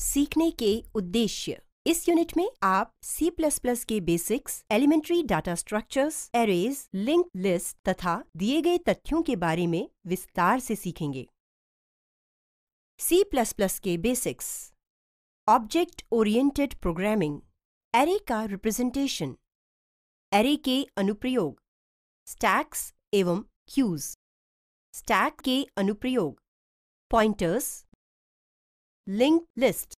सीखने के उद्देश्य इस यूनिट में आप C++ के basics elementary data structures arrays link list तथा दिए गए तथ्यों के बारे में विस्तार से सीखेंगे C++ के basics object oriented programming array का रिप्रेजेंटेशन एरे के अनुप्रयोग स्टैक्स एवं क्यूज स्टैक के अनुप्रयोग पॉइंटर्स linked list.